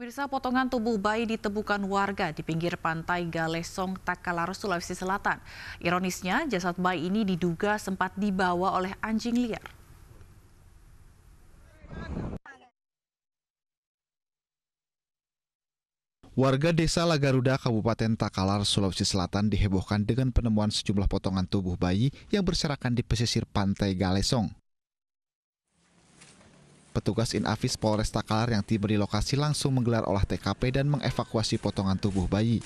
Pemirsa, potongan tubuh bayi ditemukan warga di pinggir pantai Galesong, Takalar, Sulawesi Selatan. Ironisnya, jasad bayi ini diduga sempat dibawa oleh anjing liar. Warga desa Lagaruda, Kabupaten Takalar, Sulawesi Selatan dihebohkan dengan penemuan sejumlah potongan tubuh bayi yang berserakan di pesisir pantai Galesong. Petugas Inafis Polres Takalar yang tiba di lokasi langsung menggelar olah TKP dan mengevakuasi potongan tubuh bayi.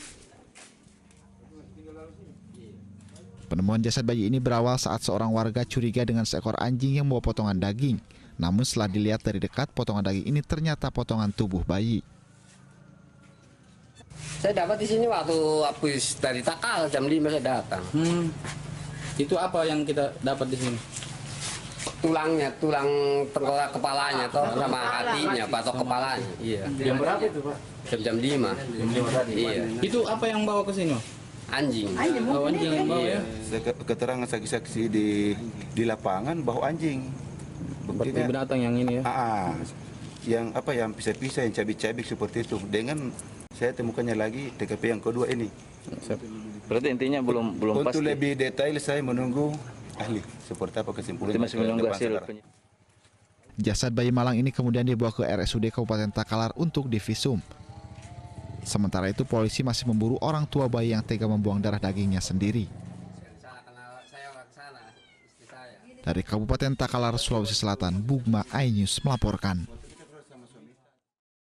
Penemuan jasad bayi ini berawal saat seorang warga curiga dengan seekor anjing yang membawa potongan daging. Namun setelah dilihat dari dekat, potongan daging ini ternyata potongan tubuh bayi. Saya dapat di sini waktu habis dari Takal jam 5 saya datang. Hmm. Itu apa yang kita dapat di sini? tulangnya, tulang tengkorak kepalanya atau sama hatinya, atau kepalanya. Iya. Jam berapa itu, Pak? Jam jam 5. Jam 5 Iya. Itu apa yang bawa ke sini? Anjing. Anjing. Oh, anjing yang bawa iya. ya. Keterangan saksi-saksi di di lapangan bawa anjing. Buktinya binatang yang ini ya. Ah, ah. yang apa yang bisa pisah yang cabik-cabik seperti itu dengan saya temukannya lagi TKP yang kedua ini. Berarti intinya belum belum Untuk pasti. Untuk lebih detail saya menunggu ahli seperti apa kesimpulannya. Masih menunggu hasil Jasad bayi Malang ini kemudian dibawa ke RSUD Kabupaten Takalar untuk divisum. Sementara itu polisi masih memburu orang tua bayi yang tega membuang darah dagingnya sendiri. Dari Kabupaten Takalar, Sulawesi Selatan, Bugma Ainyus melaporkan.